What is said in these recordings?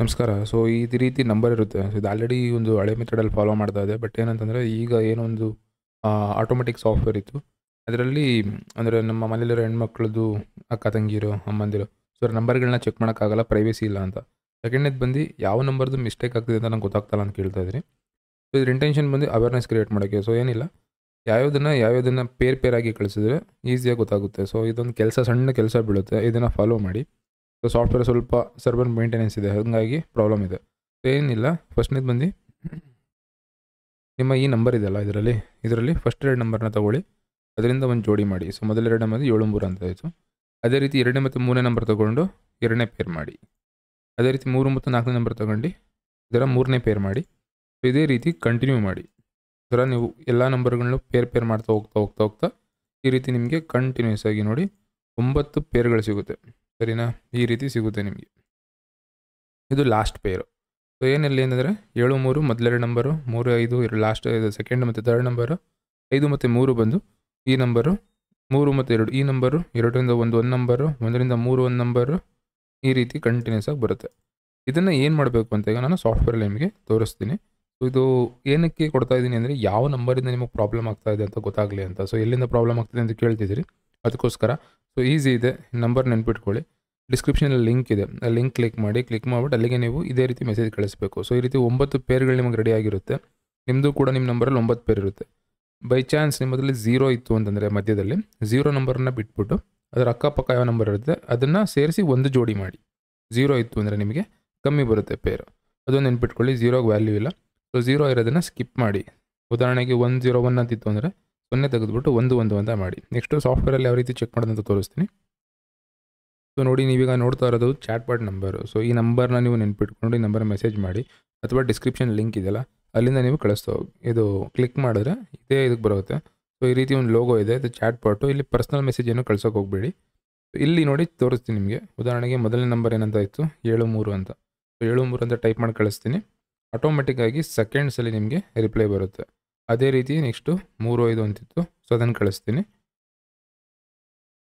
ನಮಸ್ಕಾರ ಸೊ ಈ ರೀತಿ ನಂಬರ್ ಇರುತ್ತೆ ಸೊ ಇದು ಆಲ್ರೆಡಿ ಒಂದು ಹಳೆ ಮೆಥಡಲ್ಲಿ ಫಾಲೋ ಮಾಡ್ತಾ ಇದೆ ಬಟ್ ಏನಂತಂದರೆ ಈಗ ಏನೊಂದು ಆಟೋಮೆಟಿಕ್ ಸಾಫ್ಟ್ವೇರ್ ಇತ್ತು ಅದರಲ್ಲಿ ಅಂದರೆ ನಮ್ಮ ಮನೇಲಿರೋ ಹೆಣ್ಮಕ್ಳದ್ದು ಅಕ್ಕ ತಂಗಿರೋ ಅಮ್ಮಂದಿರು ಸೊ ನಂಬರ್ಗಳನ್ನ ಚೆಕ್ ಮಾಡೋಕ್ಕಾಗಲ್ಲ ಪ್ರೈವೇಸಿ ಇಲ್ಲ ಅಂತ ಸೆಕೆಂಡ್ನೇದು ಬಂದು ಯಾವ ನಂಬರ್ದು ಮಿಸ್ಟೇಕ್ ಆಗ್ತಿದೆ ಅಂತ ನಂಗೆ ಗೊತ್ತಾಗ್ತಲ್ಲ ಅಂತ ಕೇಳ್ತಾ ಇದ್ರಿ ಸೊ ಇದ್ರ ಇಂಟೆನ್ಷನ್ ಬಂದು ಅವೇರ್ನೆಸ್ ಕ್ರಿಯೇಟ್ ಮಾಡೋಕ್ಕೆ ಸೊ ಏನಿಲ್ಲ ಯಾವ್ಯಾವ್ದನ್ನು ಯಾವ್ಯಾವ್ದನ್ನು ಪೇರ್ ಪೇರಾಗಿ ಕಳಿಸಿದ್ರೆ ಈಸಿಯಾಗಿ ಗೊತ್ತಾಗುತ್ತೆ ಸೊ ಇದೊಂದು ಕೆಲಸ ಸಣ್ಣ ಕೆಲಸ ಬೀಳುತ್ತೆ ಇದನ್ನು ಫಾಲೋ ಮಾಡಿ ಸೊ ಸಾಫ್ಟ್ವೇರ್ ಸ್ವಲ್ಪ ಸರ್ವರ್ ಮೇಂಟೆನೆನ್ಸ್ ಇದೆ ಹಾಗಾಗಿ ಪ್ರಾಬ್ಲಮ್ ಇದೆ ಏನಿಲ್ಲ ಫಸ್ಟ್ನೇದು ಬಂದು ನಿಮ್ಮ ಈ ನಂಬರ್ ಇದೆಯಲ್ಲ ಇದರಲ್ಲಿ ಇದರಲ್ಲಿ ಫಸ್ಟ್ ಎರಡು ನಂಬರ್ನ ತೊಗೊಳ್ಳಿ ಅದರಿಂದ ಒಂದು ಜೋಡಿ ಮಾಡಿ ಸೊ ಮೊದಲೆರಡು ನಂಬರ್ ಏಳು ಮೂರು ಅಂತ ಆಯಿತು ಅದೇ ರೀತಿ ಎರಡನೇ ಮತ್ತು ಮೂರನೇ ನಂಬರ್ ತೊಗೊಂಡು ಎರಡನೇ ಪೇರ್ ಮಾಡಿ ಅದೇ ರೀತಿ ಮೂರು ಮತ್ತು ನಾಲ್ಕನೇ ನಂಬರ್ ತೊಗೊಂಡು ಇದರ ಮೂರನೇ ಪೇರ್ ಮಾಡಿ ಸೊ ಇದೇ ರೀತಿ ಕಂಟಿನ್ಯೂ ಮಾಡಿ ಇದರ ನೀವು ಎಲ್ಲ ನಂಬರ್ಗಳನ್ನು ಪೇರ್ ಪೇರ್ ಮಾಡ್ತಾ ಹೋಗ್ತಾ ಹೋಗ್ತಾ ಹೋಗ್ತಾ ಈ ರೀತಿ ನಿಮಗೆ ಕಂಟಿನ್ಯೂಸ್ ಆಗಿ ನೋಡಿ ಒಂಬತ್ತು ಪೇರ್ಗಳು ಸಿಗುತ್ತೆ ಸರಿನಾ ಈ ರೀತಿ ಸಿಗುತ್ತೆ ನಿಮಗೆ ಇದು ಲಾಸ್ಟ್ ಪೇರು ಸೊ ಏನಿಲ್ಲ ಏನಂದರೆ ಏಳು ಮೂರು ಮೊದಲೆರಡು ನಂಬರು ಮೂರು ಐದು ಎರಡು ಲಾಸ್ಟ್ ಸೆಕೆಂಡ್ ಮತ್ತು ತರ್ಡ್ ನಂಬರು ಐದು ಮತ್ತು ಮೂರು ಬಂದು ಈ ನಂಬರು ಮೂರು ಮತ್ತು ಎರಡು ಈ ನಂಬರು ಎರಡರಿಂದ ಒಂದು ಒಂದು ನಂಬರು ಒಂದರಿಂದ ಮೂರು ಒಂದು ನಂಬರು ಈ ರೀತಿ ಕಂಟಿನ್ಯೂಸ್ ಆಗಿ ಬರುತ್ತೆ ಇದನ್ನು ಏನು ಮಾಡಬೇಕು ಅಂತ ಈಗ ನಾನು ಸಾಫ್ಟ್ವೇರಲ್ಲಿ ನಿಮಗೆ ತೋರಿಸ್ತೀನಿ ಸೊ ಇದು ಏನಕ್ಕೆ ಕೊಡ್ತಾ ಇದ್ದೀನಿ ಅಂದರೆ ಯಾವ ನಂಬರಿಂದ ನಿಮಗೆ ಪ್ರಾಬ್ಲಮ್ ಆಗ್ತಾ ಇದೆ ಅಂತ ಗೊತ್ತಾಗಲಿ ಅಂತ ಸೊ ಎಲ್ಲಿಂದ ಪ್ರಾಬ್ಲಮ್ ಆಗ್ತಿದೆ ಅಂತ ಕೇಳ್ತಿದ್ದೀರಿ ಅದಕ್ಕೋಸ್ಕರ ಸೊ ಈಸಿ ಇದೆ ನಂಬರ್ ನೆನ್ಪಿಟ್ಕೊಳ್ಳಿ ಡಿಸ್ಕ್ರಿಪ್ಷನಲ್ಲಿ ಲಿಂಕ್ ಇದೆ ಆ ಲಿಂಕ್ ಕ್ಲಿಕ್ ಮಾಡಿ ಕ್ಲಿಕ್ ಮಾಡ್ಬಿಟ್ಟು ಅಲ್ಲಿಗೆ ನೀವು ಇದೇ ರೀತಿ ಮೆಸೇಜ್ ಕಳಿಸ್ಬೇಕು ಸೊ ಈ ರೀತಿ ಒಂಬತ್ತು ಪೇರ್ಗಳು ನಿಮಗೆ ರೆಡಿ ಆಗಿರುತ್ತೆ ನಿಮ್ಮದು ಕೂಡ ನಿಮ್ಮ ನಂಬರಲ್ಲಿ ಒಂಬತ್ತು ಪೇರ್ ಇರುತ್ತೆ ಬೈ ಚಾನ್ಸ್ ನಿಮ್ಮದ್ರಲ್ಲಿ ಝೀರೋ ಇತ್ತು ಅಂತಂದರೆ ಮಧ್ಯದಲ್ಲಿ ಝೀರೋ ನಂಬರನ್ನ ಬಿಟ್ಬಿಟ್ಟು ಅದರ ಅಕ್ಕಪಕ್ಕ ಯಾವ ನಂಬರ್ ಇರುತ್ತೆ ಅದನ್ನು ಸೇರಿಸಿ ಒಂದು ಜೋಡಿ ಮಾಡಿ ಝೀರೋ ಇತ್ತು ಅಂದರೆ ನಿಮಗೆ ಕಮ್ಮಿ ಬರುತ್ತೆ ಪೇರು ಅದೊಂದು ನೆನ್ಪಿಟ್ಕೊಳ್ಳಿ ಝೀರೋಗೆ ವ್ಯಾಲ್ಯೂ ಇಲ್ಲ ಸೊ ಝೀರೋ ಇರೋದನ್ನು ಸ್ಕಿಪ್ ಮಾಡಿ ಉದಾಹರಣೆಗೆ ಒನ್ ಝೀರೋ ಒನ್ ಅಂತಿತ್ತು ಅಂದರೆ ಸೊನ್ನೆ ತೆಗೆದುಬಿಟ್ಟು ಒಂದು ಒಂದು ಅಂತ ಮಾಡಿ ನೆಕ್ಸ್ಟು ಸಾಫ್ಟ್ವೇರಲ್ಲಿ ಯಾವ ರೀತಿ ಚೆಕ್ ಮಾಡೋದಂತ ತೋರಿಸ್ತೀನಿ ಸೊ ನೋಡಿ ನೀವೀಗ ನೋಡ್ತಾ ಇರೋದು ಚಾಟ್ ಬಾಟ್ ನಂಬರು ಸೊ ಈ ನಂಬರ್ನ ನೀವು ನೆನ್ಪಿಟ್ಕೊಂಡು ಈ ನಂಬರ್ ಮೆಸೇಜ್ ಮಾಡಿ ಅಥವಾ ಡಿಸ್ಕ್ರಿಪ್ಷನ್ ಲಿಂಕ್ ಇದೆಯಲ್ಲ ಅಲ್ಲಿಂದ ನೀವು ಕಳಿಸ್ತಾ ಹೋಗಿ ಇದು ಕ್ಲಿಕ್ ಮಾಡಿದ್ರೆ ಇದೇ ಇದಕ್ಕೆ ಬರುತ್ತೆ ಸೊ ಈ ರೀತಿ ಒಂದು ಲೋಗೋ ಇದೆ ಅದು ಚಾಟ್ ಪಾಟು ಇಲ್ಲಿ ಪರ್ಸ್ನಲ್ ಮೆಸೇಜನ್ನು ಕಳ್ಸೋಕೆ ಹೋಗಬೇಡಿ ಇಲ್ಲಿ ನೋಡಿ ತೋರಿಸ್ತೀನಿ ನಿಮಗೆ ಉದಾಹರಣೆಗೆ ಮೊದಲನೇ ನಂಬರ್ ಏನಂತ ಇತ್ತು ಏಳು ಮೂರು ಅಂತ ಸೊ ಏಳು ಮೂರು ಅಂತ ಟೈಪ್ ಮಾಡಿ ಕಳಿಸ್ತೀನಿ ಆಟೋಮೆಟಿಕ್ಕಾಗಿ ಸೆಕೆಂಡ್ಸಲ್ಲಿ ನಿಮಗೆ ರಿಪ್ಲೈ ಬರುತ್ತೆ ಅದೇ ರೀತಿ ನೆಕ್ಸ್ಟು ಮೂರು ಐದು ಅಂತಿತ್ತು ಸೊ ಅದನ್ನು ಕಳಿಸ್ತೀನಿ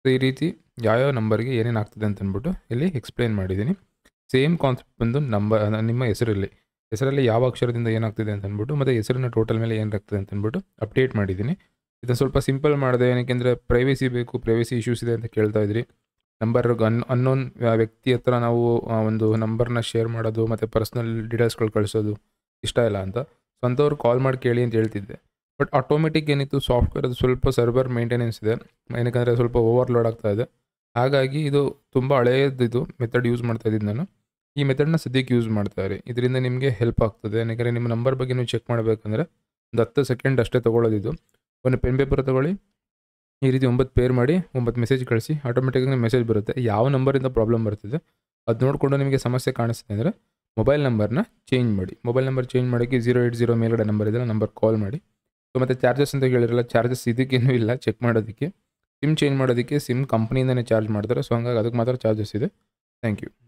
ಸೊ ಈ ರೀತಿ ಯಾವ್ಯಾವ ನಂಬರ್ಗೆ ಏನೇನು ಆಗ್ತದೆ ಅಂತ ಅಂದ್ಬಿಟ್ಟು ಇಲ್ಲಿ ಎಕ್ಸ್ಪ್ಲೇನ್ ಮಾಡಿದ್ದೀನಿ ಸೇಮ್ ಕಾನ್ಸೆಪ್ಟ್ ಬಂದು ನಂಬರ್ ನಿಮ್ಮ ಹೆಸರಲ್ಲಿ ಹೆಸರಲ್ಲಿ ಯಾವ ಅಕ್ಷರದಿಂದ ಏನಾಗ್ತಿದೆ ಅಂತ ಮತ್ತು ಹೆಸರಿನ ಟೋಟಲ್ ಮೇಲೆ ಏನಾಗ್ತದೆ ಅಂತ ಅಂದ್ಬಿಟ್ಟು ಅಪ್ಡೇಟ್ ಮಾಡಿದ್ದೀನಿ ಇದನ್ನು ಸ್ವಲ್ಪ ಸಿಂಪಲ್ ಮಾಡಿದೆ ಏನಕ್ಕೆಂದರೆ ಪ್ರೈವೇಸಿ ಬೇಕು ಪ್ರೈವೇಸಿ ಇಶ್ಯೂಸ್ ಇದೆ ಅಂತ ಕೇಳ್ತಾ ಇದ್ರಿ ನಂಬರ್ ಅನ್ ಅನ್ನೋನ್ ವ್ಯಕ್ತಿ ಹತ್ರ ನಾವು ಒಂದು ನಂಬರ್ನ ಶೇರ್ ಮಾಡೋದು ಮತ್ತು ಪರ್ಸ್ನಲ್ ಡೀಟೇಲ್ಸ್ಗಳು ಕಳಿಸೋದು ಇಷ್ಟ ಇಲ್ಲ ಅಂತ ಸ್ವಂತವ್ರು ಕಾಲ್ ಮಾಡಿ ಕೇಳಿ ಅಂತ ಹೇಳ್ತಿದ್ದೆ ಬಟ್ ಆಟೋಮೆಟಿಕ್ ಏನಿತ್ತು ಸಾಫ್ಟ್ವೇರ್ ಅದು ಸ್ವಲ್ಪ ಸರ್ವರ್ ಮೇಂಟೆನೆನ್ಸ್ ಇದೆ ಏನಕ್ಕೆ ಸ್ವಲ್ಪ ಓವರ್ಲೋಡ್ ಆಗ್ತಾ ಇದೆ ಹಾಗಾಗಿ ಇದು ತುಂಬ ಹಳೆಯದಿದು ಮೆಥಡ್ ಯೂಸ್ ಮಾಡ್ತಾ ಇದ್ದೀನಿ ನಾನು ಈ ಮೆಥಡ್ನ ಸದ್ಯಕ್ಕೆ ಯೂಸ್ ಮಾಡ್ತಾರೆ ಇದರಿಂದ ನಿಮಗೆ ಹೆಲ್ಪ್ ಆಗ್ತದೆ ಏನಕ್ಕೆ ನಿಮ್ಮ ನಂಬರ್ ಬಗ್ಗೆ ನೀವು ಚೆಕ್ ಮಾಡಬೇಕಂದ್ರೆ ಒಂದು ಹತ್ತು ಸೆಕೆಂಡ್ ಅಷ್ಟೇ ತೊಗೊಳ್ಳೋದಿದ್ದು ಒಂದು ಪೆನ್ ಪೇಪರ್ ತೊಗೊಳ್ಳಿ ಈ ರೀತಿ ಒಂಬತ್ತು ಪೇರ್ ಮಾಡಿ ಒಂಬತ್ತು ಮೆಸೇಜ್ ಕಳಿಸಿ ಆಟೋಮೆಟಿಕ್ ಮೆಸೇಜ್ ಬರುತ್ತೆ ಯಾವ ನಂಬರಿಂದ ಪ್ರಾಬ್ಲಮ್ ಬರ್ತಿದೆ ಅದು ನೋಡಿಕೊಂಡು ನಿಮಗೆ ಸಮಸ್ಯೆ ಕಾಣಿಸ್ತಿದೆ ಅಂದರೆ ಮೊಬೈಲ್ ನಂಬರ್ನ ಚೇಂಜ್ ಮಾಡಿ ಮೊಬೈಲ್ ನಂಬರ್ ಚೇಂಜ್ ಮಾಡೋಕ್ಕೆ ಜೀರೋ ಏಯ್ಟ್ ಜೀರೋ ಮೇಲ್ಗಡೆ ನಂಬರ್ ಇದೆಲ್ಲ ನಂಬರ್ ಕಾಲ್ ಮಾಡಿ ಸೊ ಮತ್ತು ಚಾರ್ಜಸ್ ಅಂತ ಹೇಳಿರಲ್ಲ ಚಾರ್ಜಸ್ ಇದಕ್ಕೇನೂ ಇಲ್ಲ ಚೆಕ್ ಮಾಡೋದಕ್ಕೆ ಸಿಮ್ ಚೇಂಜ್ ಮಾಡೋದಕ್ಕೆ ಸಿಮ್ ಕಂಪ್ನಿಯಿಂದನೇ ಚಾರ್ಜ್ ಮಾಡ್ತಾರೆ ಸೊ ಹಂಗಾಗಿ ಅದಕ್ಕೆ ಮಾತ್ರ ಚಾರ್ಜಸ್ ಇದೆ ಥ್ಯಾಂಕ್ ಯು